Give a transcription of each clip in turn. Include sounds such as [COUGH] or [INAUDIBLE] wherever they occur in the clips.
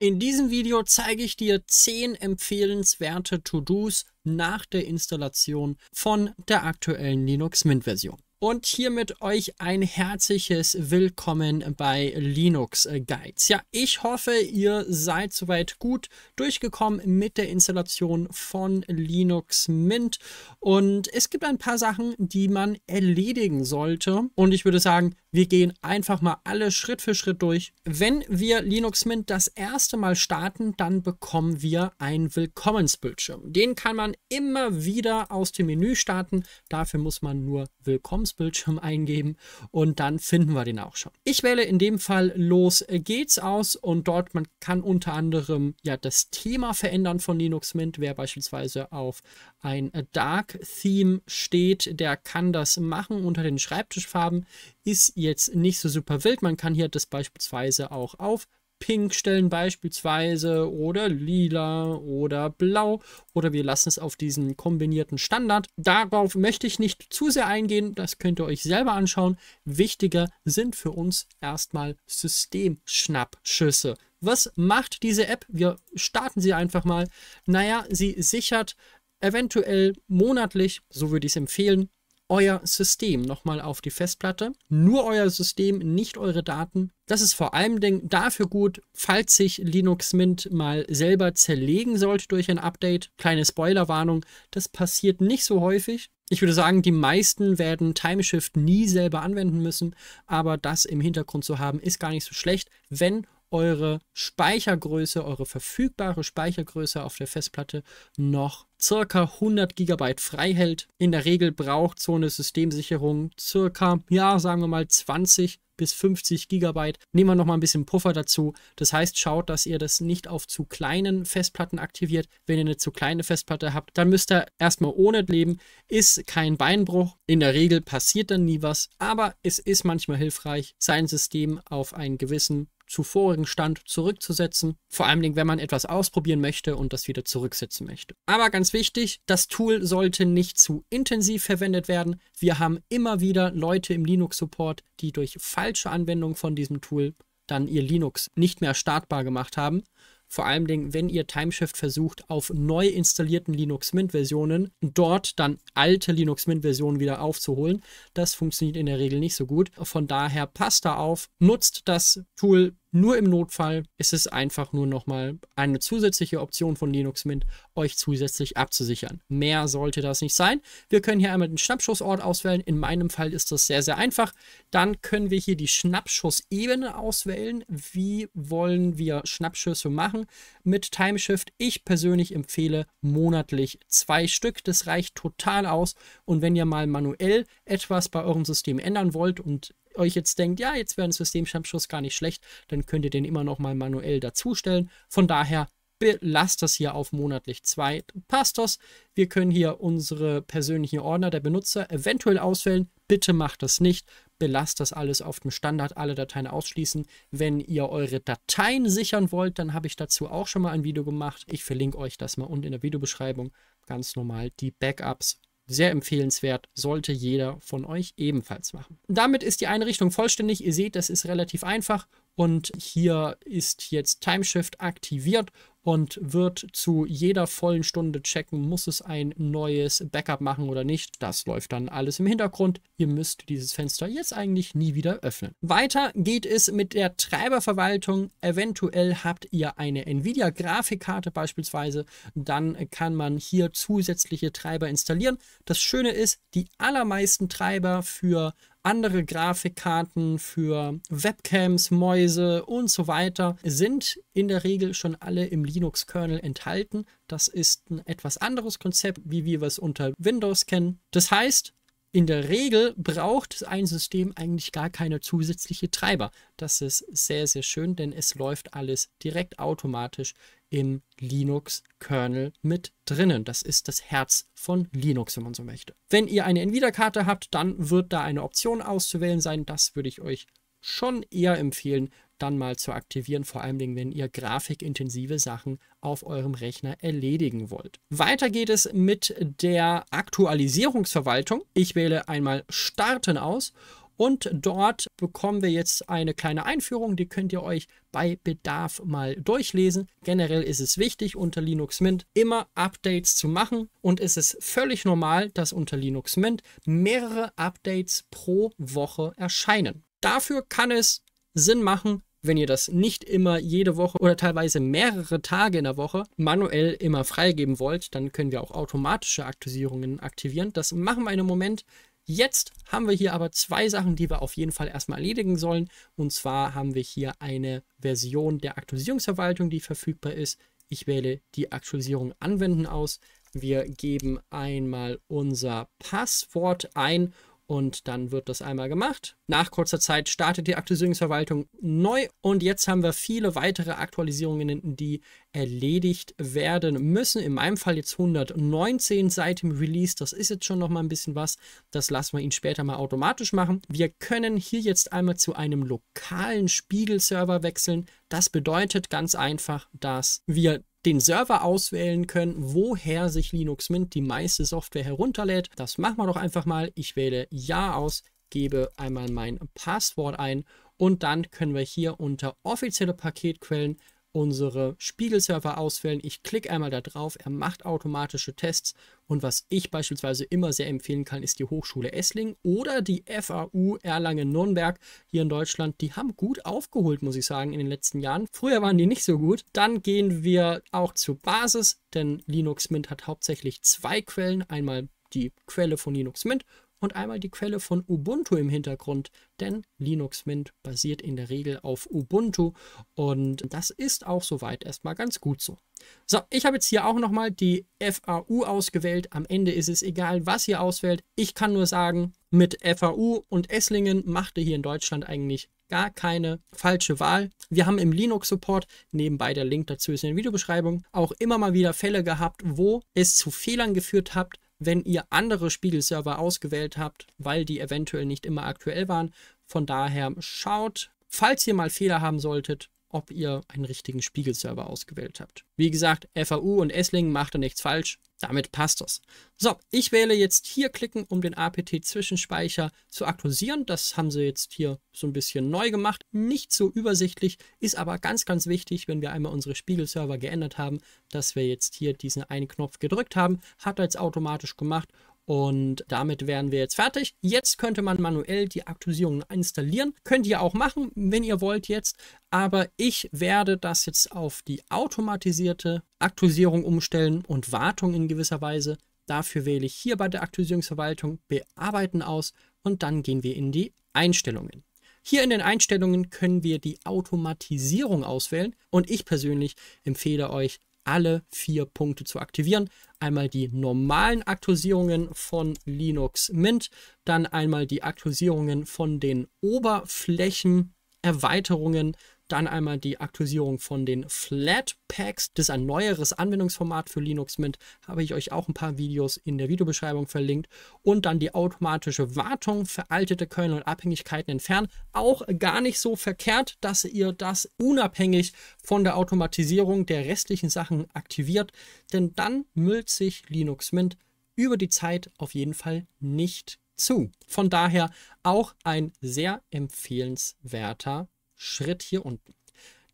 In diesem Video zeige ich dir 10 empfehlenswerte To-Dos nach der Installation von der aktuellen Linux Mint Version. Und hiermit euch ein herzliches Willkommen bei Linux Guides. Ja, ich hoffe, ihr seid soweit gut durchgekommen mit der Installation von Linux Mint. Und es gibt ein paar Sachen, die man erledigen sollte. Und ich würde sagen, wir gehen einfach mal alle Schritt für Schritt durch. Wenn wir Linux Mint das erste Mal starten, dann bekommen wir einen Willkommensbildschirm. Den kann man immer wieder aus dem Menü starten. Dafür muss man nur Willkommen Willkommensbildschirm eingeben und dann finden wir den auch schon. Ich wähle in dem Fall Los geht's aus und dort man kann unter anderem ja das Thema verändern von Linux Mint. Wer beispielsweise auf ein Dark Theme steht, der kann das machen unter den Schreibtischfarben. Ist jetzt nicht so super wild. Man kann hier das beispielsweise auch auf pink stellen beispielsweise oder lila oder blau oder wir lassen es auf diesen kombinierten Standard. Darauf möchte ich nicht zu sehr eingehen, das könnt ihr euch selber anschauen. Wichtiger sind für uns erstmal Systemschnappschüsse. Was macht diese App? Wir starten sie einfach mal. Naja, sie sichert eventuell monatlich, so würde ich es empfehlen, euer System nochmal auf die Festplatte. Nur euer System, nicht eure Daten. Das ist vor allem dafür gut, falls sich Linux Mint mal selber zerlegen sollte durch ein Update. Kleine Spoilerwarnung, das passiert nicht so häufig. Ich würde sagen, die meisten werden Timeshift nie selber anwenden müssen, aber das im Hintergrund zu haben, ist gar nicht so schlecht, wenn eure Speichergröße, eure verfügbare Speichergröße auf der Festplatte noch circa 100 GB frei hält. In der Regel braucht so eine Systemsicherung circa, ja, sagen wir mal 20 bis 50 GB. Nehmen wir noch mal ein bisschen Puffer dazu. Das heißt, schaut, dass ihr das nicht auf zu kleinen Festplatten aktiviert. Wenn ihr eine zu kleine Festplatte habt, dann müsst ihr erstmal ohne leben. Ist kein Beinbruch. In der Regel passiert dann nie was, aber es ist manchmal hilfreich, sein System auf einen gewissen zu vorigen Stand zurückzusetzen. Vor allen Dingen, wenn man etwas ausprobieren möchte und das wieder zurücksetzen möchte. Aber ganz wichtig, das Tool sollte nicht zu intensiv verwendet werden. Wir haben immer wieder Leute im Linux-Support, die durch falsche Anwendung von diesem Tool dann ihr Linux nicht mehr startbar gemacht haben vor allem, wenn ihr Timeshift versucht, auf neu installierten Linux Mint-Versionen dort dann alte Linux Mint-Versionen wieder aufzuholen. Das funktioniert in der Regel nicht so gut. Von daher passt da auf, nutzt das Tool nur im Notfall ist es einfach nur nochmal eine zusätzliche Option von Linux Mint, euch zusätzlich abzusichern. Mehr sollte das nicht sein. Wir können hier einmal den Schnappschussort auswählen. In meinem Fall ist das sehr, sehr einfach. Dann können wir hier die Schnappschussebene auswählen. Wie wollen wir Schnappschüsse machen? Mit Timeshift. Ich persönlich empfehle monatlich zwei Stück. Das reicht total aus. Und wenn ihr mal manuell etwas bei eurem System ändern wollt und euch jetzt denkt, ja, jetzt wäre ein Systemschnappschuss gar nicht schlecht, dann könnt ihr den immer noch mal manuell dazustellen. Von daher belasst das hier auf monatlich 2. Passt das. Wir können hier unsere persönlichen Ordner der Benutzer eventuell auswählen. Bitte macht das nicht. Belasst das alles auf dem Standard, alle Dateien ausschließen. Wenn ihr eure Dateien sichern wollt, dann habe ich dazu auch schon mal ein Video gemacht. Ich verlinke euch das mal unten in der Videobeschreibung. Ganz normal die Backups sehr empfehlenswert, sollte jeder von euch ebenfalls machen. Damit ist die Einrichtung vollständig. Ihr seht, das ist relativ einfach und hier ist jetzt Timeshift aktiviert und wird zu jeder vollen Stunde checken, muss es ein neues Backup machen oder nicht. Das läuft dann alles im Hintergrund. Ihr müsst dieses Fenster jetzt eigentlich nie wieder öffnen. Weiter geht es mit der Treiberverwaltung. Eventuell habt ihr eine Nvidia-Grafikkarte beispielsweise. Dann kann man hier zusätzliche Treiber installieren. Das Schöne ist, die allermeisten Treiber für andere Grafikkarten für Webcams, Mäuse und so weiter sind in der Regel schon alle im Linux-Kernel enthalten. Das ist ein etwas anderes Konzept, wie wir es unter Windows kennen. Das heißt, in der Regel braucht ein System eigentlich gar keine zusätzliche Treiber. Das ist sehr, sehr schön, denn es läuft alles direkt automatisch im Linux-Kernel mit drinnen. Das ist das Herz von Linux, wenn man so möchte. Wenn ihr eine NVIDIA-Karte habt, dann wird da eine Option auszuwählen sein. Das würde ich euch schon eher empfehlen, dann mal zu aktivieren, vor allen Dingen, wenn ihr grafikintensive Sachen auf eurem Rechner erledigen wollt. Weiter geht es mit der Aktualisierungsverwaltung. Ich wähle einmal Starten aus und dort bekommen wir jetzt eine kleine Einführung, die könnt ihr euch bei Bedarf mal durchlesen. Generell ist es wichtig, unter Linux Mint immer Updates zu machen und es ist völlig normal, dass unter Linux Mint mehrere Updates pro Woche erscheinen. Dafür kann es Sinn machen, wenn ihr das nicht immer jede Woche oder teilweise mehrere Tage in der Woche manuell immer freigeben wollt, dann können wir auch automatische Aktualisierungen aktivieren. Das machen wir in einem Moment. Jetzt haben wir hier aber zwei Sachen, die wir auf jeden Fall erstmal erledigen sollen. Und zwar haben wir hier eine Version der Aktualisierungsverwaltung, die verfügbar ist. Ich wähle die Aktualisierung anwenden aus. Wir geben einmal unser Passwort ein und dann wird das einmal gemacht. Nach kurzer Zeit startet die Aktualisierungsverwaltung neu und jetzt haben wir viele weitere Aktualisierungen, die erledigt werden müssen. In meinem Fall jetzt 119 seit dem Release. Das ist jetzt schon noch mal ein bisschen was. Das lassen wir ihn später mal automatisch machen. Wir können hier jetzt einmal zu einem lokalen Spiegelserver wechseln. Das bedeutet ganz einfach, dass wir den Server auswählen können, woher sich Linux Mint die meiste Software herunterlädt. Das machen wir doch einfach mal. Ich wähle Ja aus, gebe einmal mein Passwort ein und dann können wir hier unter offizielle Paketquellen unsere Spiegelserver auswählen. Ich klicke einmal da drauf, er macht automatische Tests und was ich beispielsweise immer sehr empfehlen kann, ist die Hochschule Esslingen oder die FAU Erlangen-Nürnberg hier in Deutschland. Die haben gut aufgeholt, muss ich sagen, in den letzten Jahren. Früher waren die nicht so gut. Dann gehen wir auch zur Basis, denn Linux Mint hat hauptsächlich zwei Quellen. Einmal die Quelle von Linux Mint und einmal die Quelle von Ubuntu im Hintergrund, denn Linux Mint basiert in der Regel auf Ubuntu und das ist auch soweit erstmal ganz gut so. So, ich habe jetzt hier auch nochmal die FAU ausgewählt. Am Ende ist es egal, was ihr auswählt. Ich kann nur sagen, mit FAU und Esslingen machte hier in Deutschland eigentlich gar keine falsche Wahl. Wir haben im Linux-Support, nebenbei der Link dazu ist in der Videobeschreibung, auch immer mal wieder Fälle gehabt, wo es zu Fehlern geführt hat, wenn ihr andere Spiegelserver ausgewählt habt, weil die eventuell nicht immer aktuell waren. Von daher schaut, falls ihr mal Fehler haben solltet, ob ihr einen richtigen Spiegelserver ausgewählt habt. Wie gesagt, FAU und Esslingen macht da nichts falsch. Damit passt das. So, ich wähle jetzt hier klicken, um den APT-Zwischenspeicher zu aktualisieren. Das haben sie jetzt hier so ein bisschen neu gemacht. Nicht so übersichtlich, ist aber ganz, ganz wichtig, wenn wir einmal unsere Spiegelserver geändert haben, dass wir jetzt hier diesen einen Knopf gedrückt haben. Hat er jetzt automatisch gemacht und damit wären wir jetzt fertig. Jetzt könnte man manuell die Aktualisierungen installieren. Könnt ihr auch machen, wenn ihr wollt jetzt. Aber ich werde das jetzt auf die automatisierte Aktualisierung umstellen und Wartung in gewisser Weise. Dafür wähle ich hier bei der Aktualisierungsverwaltung Bearbeiten aus und dann gehen wir in die Einstellungen. Hier in den Einstellungen können wir die Automatisierung auswählen und ich persönlich empfehle euch, alle vier Punkte zu aktivieren. Einmal die normalen Aktualisierungen von Linux Mint, dann einmal die Aktualisierungen von den Oberflächenerweiterungen dann einmal die Aktualisierung von den Flatpaks. Das ist ein neueres Anwendungsformat für Linux Mint. Habe ich euch auch ein paar Videos in der Videobeschreibung verlinkt. Und dann die automatische Wartung, veraltete Kernel und Abhängigkeiten entfernen. Auch gar nicht so verkehrt, dass ihr das unabhängig von der Automatisierung der restlichen Sachen aktiviert. Denn dann müllt sich Linux Mint über die Zeit auf jeden Fall nicht zu. Von daher auch ein sehr empfehlenswerter Schritt hier unten.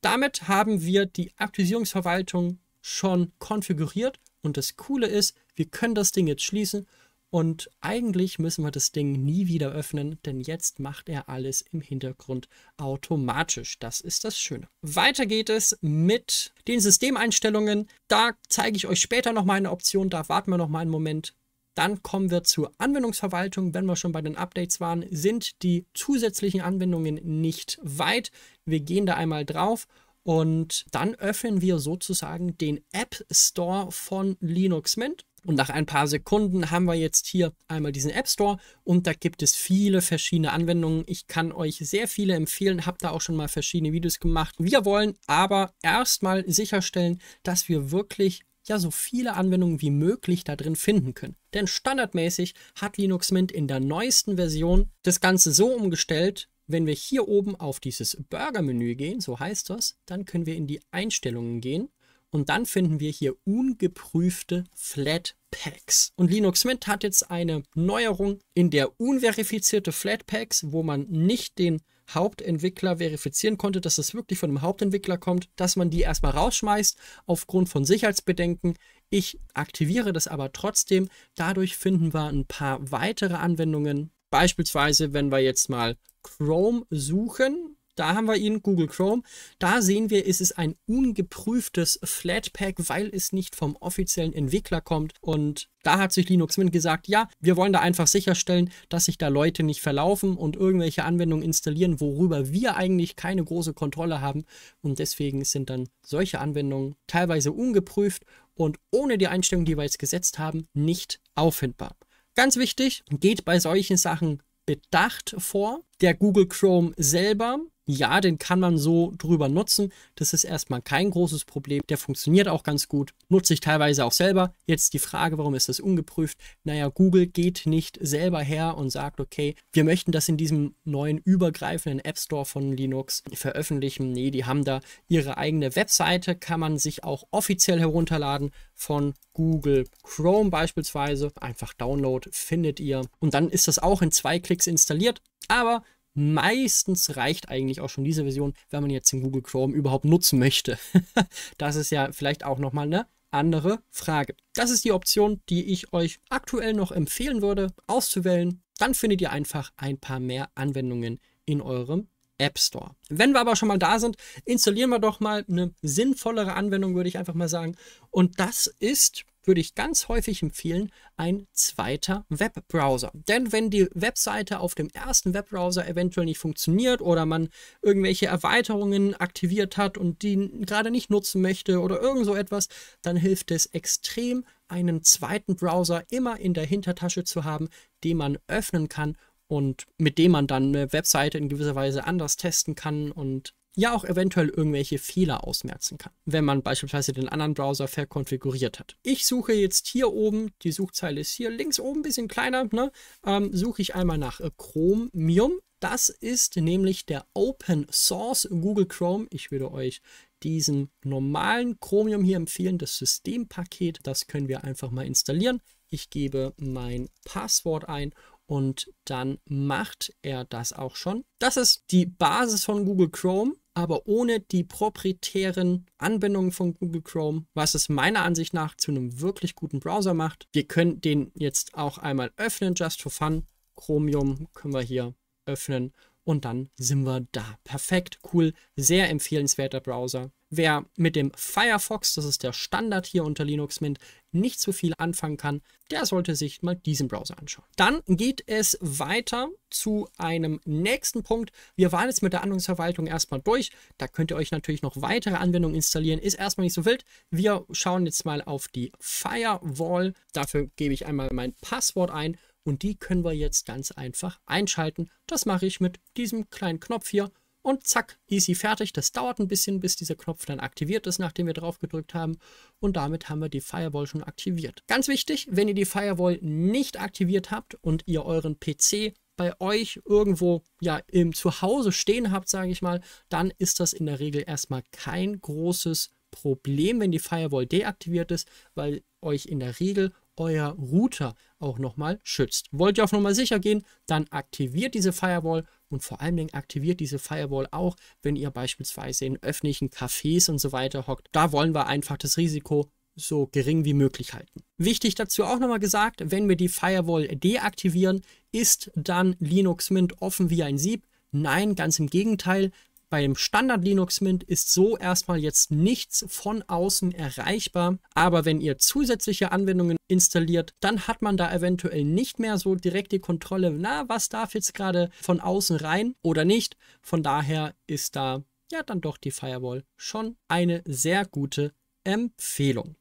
Damit haben wir die Aktualisierungsverwaltung schon konfiguriert und das Coole ist, wir können das Ding jetzt schließen und eigentlich müssen wir das Ding nie wieder öffnen, denn jetzt macht er alles im Hintergrund automatisch. Das ist das Schöne. Weiter geht es mit den Systemeinstellungen. Da zeige ich euch später noch mal eine Option. Da warten wir noch mal einen Moment. Dann kommen wir zur Anwendungsverwaltung. Wenn wir schon bei den Updates waren, sind die zusätzlichen Anwendungen nicht weit. Wir gehen da einmal drauf und dann öffnen wir sozusagen den App Store von Linux Mint. Und nach ein paar Sekunden haben wir jetzt hier einmal diesen App Store und da gibt es viele verschiedene Anwendungen. Ich kann euch sehr viele empfehlen, habe da auch schon mal verschiedene Videos gemacht. Wir wollen aber erstmal sicherstellen, dass wir wirklich ja so viele Anwendungen wie möglich da drin finden können. Denn standardmäßig hat Linux Mint in der neuesten Version das Ganze so umgestellt, wenn wir hier oben auf dieses Burger-Menü gehen, so heißt das, dann können wir in die Einstellungen gehen und dann finden wir hier ungeprüfte Flatpaks. Und Linux Mint hat jetzt eine Neuerung in der unverifizierte Flatpaks, wo man nicht den Hauptentwickler verifizieren konnte, dass das wirklich von einem Hauptentwickler kommt, dass man die erstmal rausschmeißt aufgrund von Sicherheitsbedenken. Ich aktiviere das aber trotzdem. Dadurch finden wir ein paar weitere Anwendungen. Beispielsweise, wenn wir jetzt mal Chrome suchen, da haben wir ihn, Google Chrome. Da sehen wir, ist es ein ungeprüftes Flatpak, weil es nicht vom offiziellen Entwickler kommt. Und da hat sich Linux Mint gesagt, ja, wir wollen da einfach sicherstellen, dass sich da Leute nicht verlaufen und irgendwelche Anwendungen installieren, worüber wir eigentlich keine große Kontrolle haben. Und deswegen sind dann solche Anwendungen teilweise ungeprüft und ohne die Einstellung, die wir jetzt gesetzt haben, nicht auffindbar. Ganz wichtig, geht bei solchen Sachen bedacht vor. Der Google Chrome selber ja, den kann man so drüber nutzen. Das ist erstmal kein großes Problem. Der funktioniert auch ganz gut. Nutze ich teilweise auch selber. Jetzt die Frage, warum ist das ungeprüft? Naja, Google geht nicht selber her und sagt, okay, wir möchten das in diesem neuen übergreifenden App Store von Linux veröffentlichen. Nee, die haben da ihre eigene Webseite, kann man sich auch offiziell herunterladen von Google Chrome beispielsweise. Einfach Download findet ihr. Und dann ist das auch in zwei Klicks installiert. Aber meistens reicht eigentlich auch schon diese Version, wenn man jetzt den Google Chrome überhaupt nutzen möchte. [LAUGHS] das ist ja vielleicht auch nochmal eine andere Frage. Das ist die Option, die ich euch aktuell noch empfehlen würde, auszuwählen. Dann findet ihr einfach ein paar mehr Anwendungen in eurem App Store. Wenn wir aber schon mal da sind, installieren wir doch mal eine sinnvollere Anwendung, würde ich einfach mal sagen. Und das ist würde ich ganz häufig empfehlen, ein zweiter Webbrowser. Denn wenn die Webseite auf dem ersten Webbrowser eventuell nicht funktioniert oder man irgendwelche Erweiterungen aktiviert hat und die gerade nicht nutzen möchte oder irgend so etwas, dann hilft es extrem, einen zweiten Browser immer in der Hintertasche zu haben, den man öffnen kann und mit dem man dann eine Webseite in gewisser Weise anders testen kann und ja auch eventuell irgendwelche Fehler ausmerzen kann, wenn man beispielsweise den anderen Browser verkonfiguriert hat. Ich suche jetzt hier oben, die Suchzeile ist hier links oben, ein bisschen kleiner, ne? ähm, suche ich einmal nach äh, Chromium. Das ist nämlich der Open Source Google Chrome. Ich würde euch diesen normalen Chromium hier empfehlen, das Systempaket. Das können wir einfach mal installieren. Ich gebe mein Passwort ein und dann macht er das auch schon. Das ist die Basis von Google Chrome aber ohne die proprietären Anbindungen von Google Chrome, was es meiner Ansicht nach zu einem wirklich guten Browser macht. Wir können den jetzt auch einmal öffnen, just for fun. Chromium können wir hier öffnen und dann sind wir da. Perfekt, cool, sehr empfehlenswerter Browser. Wer mit dem Firefox, das ist der Standard hier unter Linux Mint, nicht so viel anfangen kann, der sollte sich mal diesen Browser anschauen. Dann geht es weiter zu einem nächsten Punkt. Wir waren jetzt mit der Anwendungsverwaltung erstmal durch. Da könnt ihr euch natürlich noch weitere Anwendungen installieren. Ist erstmal nicht so wild. Wir schauen jetzt mal auf die Firewall. Dafür gebe ich einmal mein Passwort ein und die können wir jetzt ganz einfach einschalten. Das mache ich mit diesem kleinen Knopf hier und zack, easy fertig. Das dauert ein bisschen, bis dieser Knopf dann aktiviert ist, nachdem wir drauf gedrückt haben. Und damit haben wir die Firewall schon aktiviert. Ganz wichtig, wenn ihr die Firewall nicht aktiviert habt und ihr euren PC bei euch irgendwo ja im Zuhause stehen habt, sage ich mal, dann ist das in der Regel erstmal kein großes Problem, wenn die Firewall deaktiviert ist, weil euch in der Regel euer Router auch nochmal schützt. Wollt ihr auf Nummer sicher gehen, dann aktiviert diese Firewall, und vor allen Dingen aktiviert diese Firewall auch, wenn ihr beispielsweise in öffentlichen Cafés und so weiter hockt. Da wollen wir einfach das Risiko so gering wie möglich halten. Wichtig dazu auch nochmal gesagt, wenn wir die Firewall deaktivieren, ist dann Linux Mint offen wie ein Sieb? Nein, ganz im Gegenteil beim Standard Linux Mint ist so erstmal jetzt nichts von außen erreichbar. Aber wenn ihr zusätzliche Anwendungen installiert, dann hat man da eventuell nicht mehr so direkt die Kontrolle, na, was darf jetzt gerade von außen rein oder nicht. Von daher ist da ja dann doch die Firewall schon eine sehr gute Empfehlung.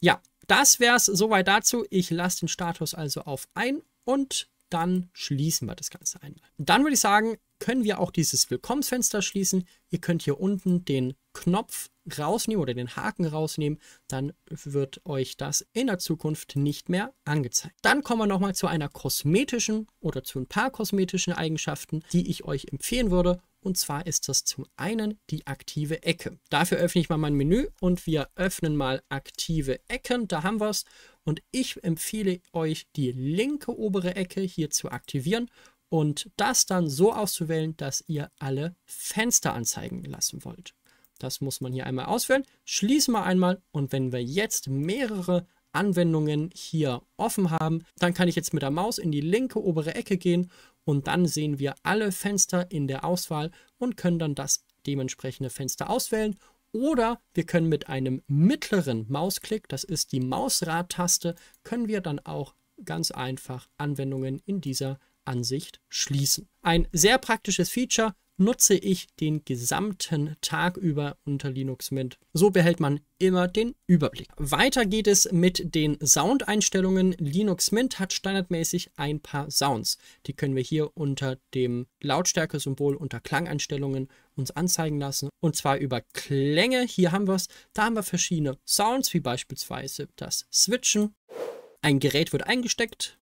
Ja, das wäre es soweit dazu. Ich lasse den Status also auf ein und dann schließen wir das Ganze einmal. Dann würde ich sagen, können wir auch dieses Willkommensfenster schließen. Ihr könnt hier unten den Knopf rausnehmen oder den Haken rausnehmen, dann wird euch das in der Zukunft nicht mehr angezeigt. Dann kommen wir nochmal zu einer kosmetischen oder zu ein paar kosmetischen Eigenschaften, die ich euch empfehlen würde und zwar ist das zum einen die aktive Ecke. Dafür öffne ich mal mein Menü und wir öffnen mal aktive Ecken. Da haben wir es. Und ich empfehle euch, die linke obere Ecke hier zu aktivieren und das dann so auszuwählen, dass ihr alle Fenster anzeigen lassen wollt. Das muss man hier einmal auswählen. Schließen wir einmal und wenn wir jetzt mehrere Anwendungen hier offen haben, dann kann ich jetzt mit der Maus in die linke obere Ecke gehen und dann sehen wir alle Fenster in der Auswahl und können dann das dementsprechende Fenster auswählen oder wir können mit einem mittleren Mausklick, das ist die Mausrad-Taste, können wir dann auch ganz einfach Anwendungen in dieser Ansicht schließen. Ein sehr praktisches Feature nutze ich den gesamten Tag über unter Linux Mint. So behält man immer den Überblick. Weiter geht es mit den Soundeinstellungen. Linux Mint hat standardmäßig ein paar Sounds. Die können wir hier unter dem Lautstärke-Symbol unter Klangeinstellungen uns anzeigen lassen. Und zwar über Klänge. Hier haben wir es. Da haben wir verschiedene Sounds, wie beispielsweise das Switchen. Ein Gerät wird eingesteckt,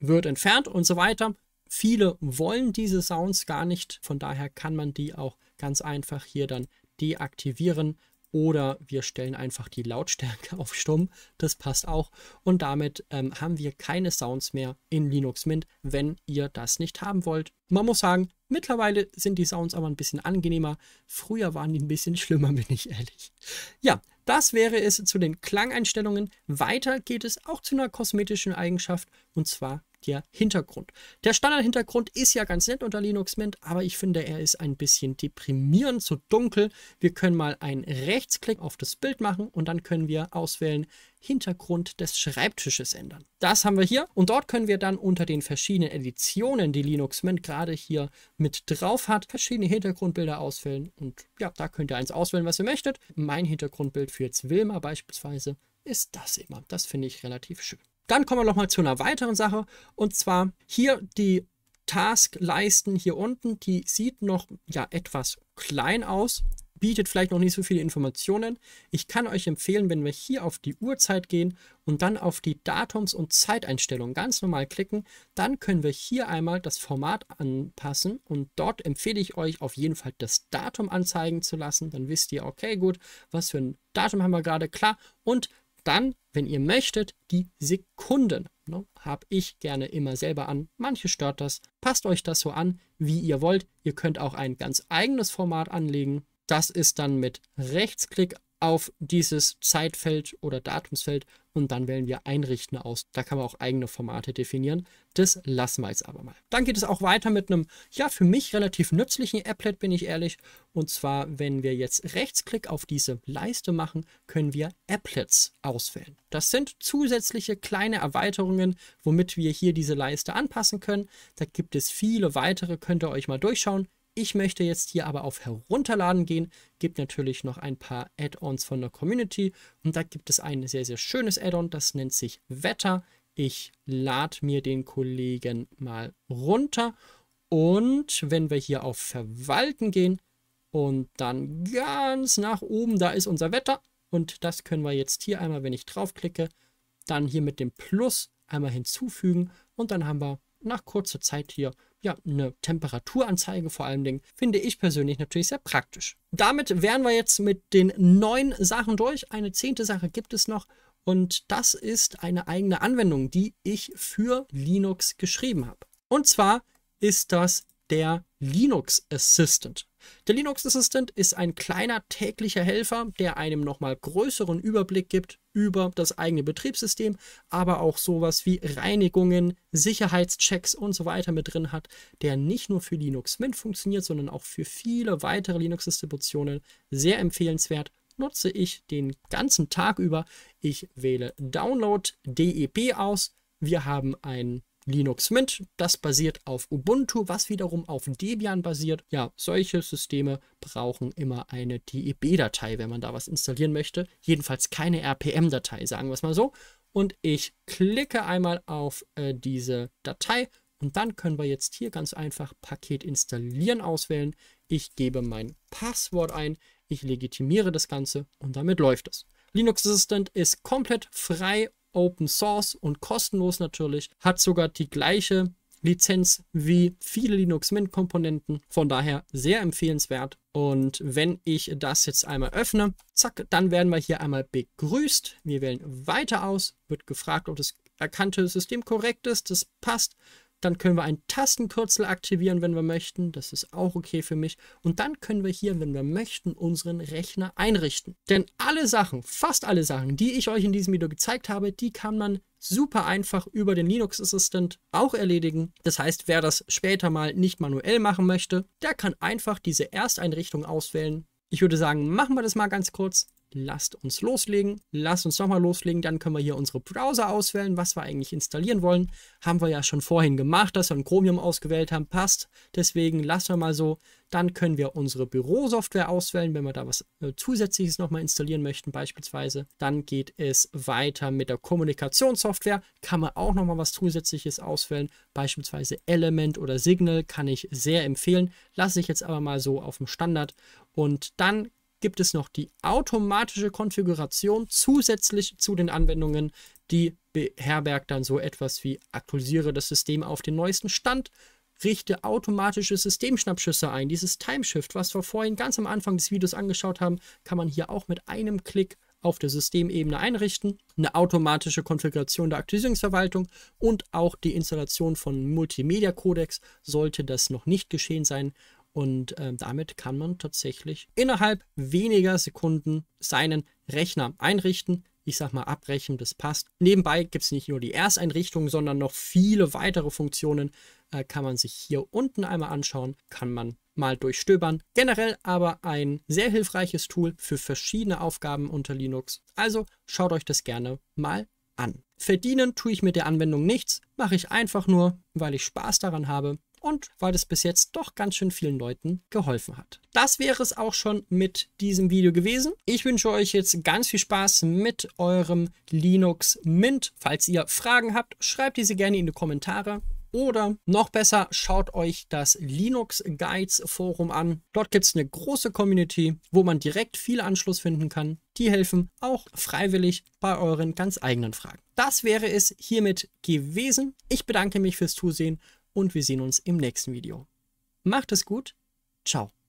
wird entfernt und so weiter. Viele wollen diese Sounds gar nicht, von daher kann man die auch ganz einfach hier dann deaktivieren oder wir stellen einfach die Lautstärke [LAUGHS] auf stumm, das passt auch und damit ähm, haben wir keine Sounds mehr in Linux Mint, wenn ihr das nicht haben wollt. Man muss sagen, mittlerweile sind die Sounds aber ein bisschen angenehmer, früher waren die ein bisschen schlimmer, [LAUGHS] bin ich ehrlich. Ja, das wäre es zu den Klangeinstellungen. Weiter geht es auch zu einer kosmetischen Eigenschaft und zwar der Hintergrund. Der Standard-Hintergrund ist ja ganz nett unter Linux Mint, aber ich finde, er ist ein bisschen deprimierend, so dunkel. Wir können mal einen Rechtsklick auf das Bild machen und dann können wir auswählen Hintergrund des Schreibtisches ändern. Das haben wir hier und dort können wir dann unter den verschiedenen Editionen, die Linux Mint gerade hier mit drauf hat, verschiedene Hintergrundbilder auswählen und ja, da könnt ihr eins auswählen, was ihr möchtet. Mein Hintergrundbild für jetzt Wilma beispielsweise ist das immer. Das finde ich relativ schön. Dann kommen wir nochmal zu einer weiteren Sache und zwar hier die Taskleisten hier unten, die sieht noch ja etwas klein aus, bietet vielleicht noch nicht so viele Informationen. Ich kann euch empfehlen, wenn wir hier auf die Uhrzeit gehen und dann auf die Datums- und Zeiteinstellungen ganz normal klicken, dann können wir hier einmal das Format anpassen und dort empfehle ich euch auf jeden Fall das Datum anzeigen zu lassen. Dann wisst ihr, okay, gut, was für ein Datum haben wir gerade, klar. Und dann, wenn ihr möchtet, die Sekunden. Ne, Habe ich gerne immer selber an. Manche stört das. Passt euch das so an, wie ihr wollt. Ihr könnt auch ein ganz eigenes Format anlegen. Das ist dann mit Rechtsklick auf dieses Zeitfeld oder Datumsfeld und dann wählen wir Einrichten aus. Da kann man auch eigene Formate definieren. Das lassen wir jetzt aber mal. Dann geht es auch weiter mit einem, ja, für mich relativ nützlichen Applet, bin ich ehrlich. Und zwar, wenn wir jetzt Rechtsklick auf diese Leiste machen, können wir Applets auswählen. Das sind zusätzliche kleine Erweiterungen, womit wir hier diese Leiste anpassen können. Da gibt es viele weitere, könnt ihr euch mal durchschauen. Ich möchte jetzt hier aber auf Herunterladen gehen, gibt natürlich noch ein paar Add-ons von der Community und da gibt es ein sehr, sehr schönes Add-on, das nennt sich Wetter. Ich lade mir den Kollegen mal runter und wenn wir hier auf Verwalten gehen und dann ganz nach oben, da ist unser Wetter und das können wir jetzt hier einmal, wenn ich draufklicke, dann hier mit dem Plus einmal hinzufügen und dann haben wir nach kurzer Zeit hier ja, eine Temperaturanzeige vor allen Dingen, finde ich persönlich natürlich sehr praktisch. Damit wären wir jetzt mit den neun Sachen durch. Eine zehnte Sache gibt es noch und das ist eine eigene Anwendung, die ich für Linux geschrieben habe. Und zwar ist das der Linux Assistant. Der Linux Assistant ist ein kleiner täglicher Helfer, der einem nochmal größeren Überblick gibt über das eigene Betriebssystem, aber auch sowas wie Reinigungen, Sicherheitschecks und so weiter mit drin hat, der nicht nur für Linux Mint funktioniert, sondern auch für viele weitere Linux-Distributionen sehr empfehlenswert nutze ich den ganzen Tag über. Ich wähle Download DEP aus. Wir haben einen Linux Mint. Das basiert auf Ubuntu, was wiederum auf Debian basiert. Ja, solche Systeme brauchen immer eine DEB-Datei, wenn man da was installieren möchte. Jedenfalls keine RPM-Datei, sagen wir es mal so. Und ich klicke einmal auf äh, diese Datei und dann können wir jetzt hier ganz einfach Paket installieren auswählen. Ich gebe mein Passwort ein, ich legitimiere das Ganze und damit läuft es. Linux Assistant ist komplett frei Open Source und kostenlos natürlich, hat sogar die gleiche Lizenz wie viele Linux Mint Komponenten. Von daher sehr empfehlenswert. Und wenn ich das jetzt einmal öffne, zack, dann werden wir hier einmal begrüßt. Wir wählen weiter aus, wird gefragt, ob das erkannte System korrekt ist. Das passt. Dann können wir ein Tastenkürzel aktivieren, wenn wir möchten. Das ist auch okay für mich. Und dann können wir hier, wenn wir möchten, unseren Rechner einrichten. Denn alle Sachen, fast alle Sachen, die ich euch in diesem Video gezeigt habe, die kann man super einfach über den Linux Assistant auch erledigen. Das heißt, wer das später mal nicht manuell machen möchte, der kann einfach diese Ersteinrichtung auswählen. Ich würde sagen, machen wir das mal ganz kurz lasst uns loslegen. Lasst uns nochmal loslegen. Dann können wir hier unsere Browser auswählen, was wir eigentlich installieren wollen. Haben wir ja schon vorhin gemacht, dass wir ein Chromium ausgewählt haben. Passt. Deswegen lassen wir mal so. Dann können wir unsere Bürosoftware auswählen, wenn wir da was äh, Zusätzliches nochmal installieren möchten beispielsweise. Dann geht es weiter mit der Kommunikationssoftware. Kann man auch nochmal was Zusätzliches auswählen, beispielsweise Element oder Signal. Kann ich sehr empfehlen. Lasse ich jetzt aber mal so auf dem Standard. Und dann gibt es noch die automatische Konfiguration zusätzlich zu den Anwendungen, die beherbergt dann so etwas wie aktualisiere das System auf den neuesten Stand, richte automatische Systemschnappschüsse ein. Dieses Timeshift, was wir vorhin ganz am Anfang des Videos angeschaut haben, kann man hier auch mit einem Klick auf der Systemebene einrichten, eine automatische Konfiguration der Aktualisierungsverwaltung und auch die Installation von Multimedia-Codex sollte das noch nicht geschehen sein und äh, damit kann man tatsächlich innerhalb weniger Sekunden seinen Rechner einrichten, ich sag mal, abbrechen, das passt. Nebenbei gibt es nicht nur die Ersteinrichtung, sondern noch viele weitere Funktionen. Äh, kann man sich hier unten einmal anschauen, kann man mal durchstöbern. Generell aber ein sehr hilfreiches Tool für verschiedene Aufgaben unter Linux. Also schaut euch das gerne mal an. Verdienen tue ich mit der Anwendung nichts, mache ich einfach nur, weil ich Spaß daran habe und weil es bis jetzt doch ganz schön vielen Leuten geholfen hat. Das wäre es auch schon mit diesem Video gewesen. Ich wünsche euch jetzt ganz viel Spaß mit eurem Linux Mint. Falls ihr Fragen habt, schreibt diese gerne in die Kommentare. Oder noch besser, schaut euch das Linux Guides Forum an. Dort gibt es eine große Community, wo man direkt viel Anschluss finden kann. Die helfen auch freiwillig bei euren ganz eigenen Fragen. Das wäre es hiermit gewesen. Ich bedanke mich fürs Zusehen und wir sehen uns im nächsten Video. Macht es gut, ciao.